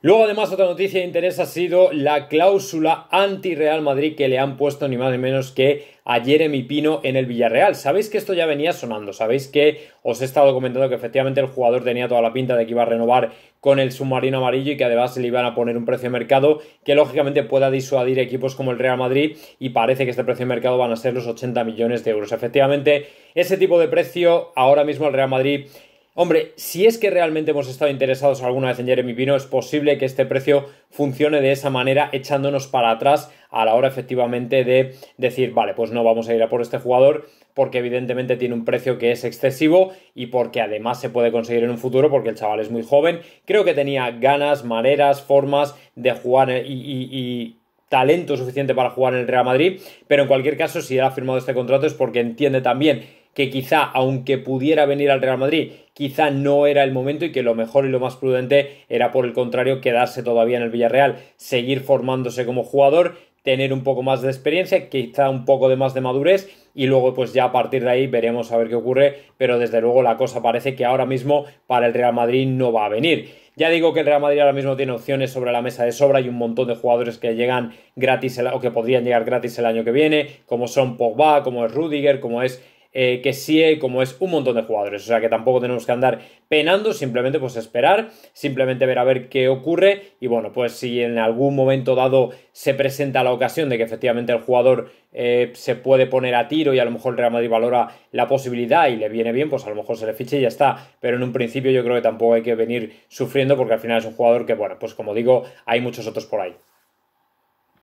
Luego, además, otra noticia de interés ha sido la cláusula anti-Real Madrid que le han puesto ni más ni menos que a Jeremy Pino en el Villarreal. Sabéis que esto ya venía sonando, sabéis que os he estado comentando que efectivamente el jugador tenía toda la pinta de que iba a renovar con el submarino amarillo y que además le iban a poner un precio de mercado que lógicamente pueda disuadir equipos como el Real Madrid y parece que este precio de mercado van a ser los 80 millones de euros. Efectivamente, ese tipo de precio ahora mismo el Real Madrid Hombre, si es que realmente hemos estado interesados alguna vez en Jeremy Pino, es posible que este precio funcione de esa manera, echándonos para atrás a la hora efectivamente de decir, vale, pues no vamos a ir a por este jugador, porque evidentemente tiene un precio que es excesivo y porque además se puede conseguir en un futuro, porque el chaval es muy joven. Creo que tenía ganas, maneras, formas de jugar y, talento suficiente para jugar en el Real Madrid, pero en cualquier caso, si él ha firmado este contrato es porque entiende también que quizá, aunque pudiera venir al Real Madrid quizá no era el momento y que lo mejor y lo más prudente era por el contrario quedarse todavía en el Villarreal, seguir formándose como jugador, tener un poco más de experiencia, quizá un poco de más de madurez y luego pues ya a partir de ahí veremos a ver qué ocurre, pero desde luego la cosa parece que ahora mismo para el Real Madrid no va a venir. Ya digo que el Real Madrid ahora mismo tiene opciones sobre la mesa de sobra y un montón de jugadores que llegan gratis o que podrían llegar gratis el año que viene, como son Pogba, como es Rudiger, como es eh, que sí, eh, como es un montón de jugadores, o sea que tampoco tenemos que andar penando, simplemente pues esperar, simplemente ver a ver qué ocurre y bueno, pues si en algún momento dado se presenta la ocasión de que efectivamente el jugador eh, se puede poner a tiro y a lo mejor Real Madrid valora la posibilidad y le viene bien, pues a lo mejor se le fiche y ya está. Pero en un principio yo creo que tampoco hay que venir sufriendo porque al final es un jugador que, bueno, pues como digo, hay muchos otros por ahí.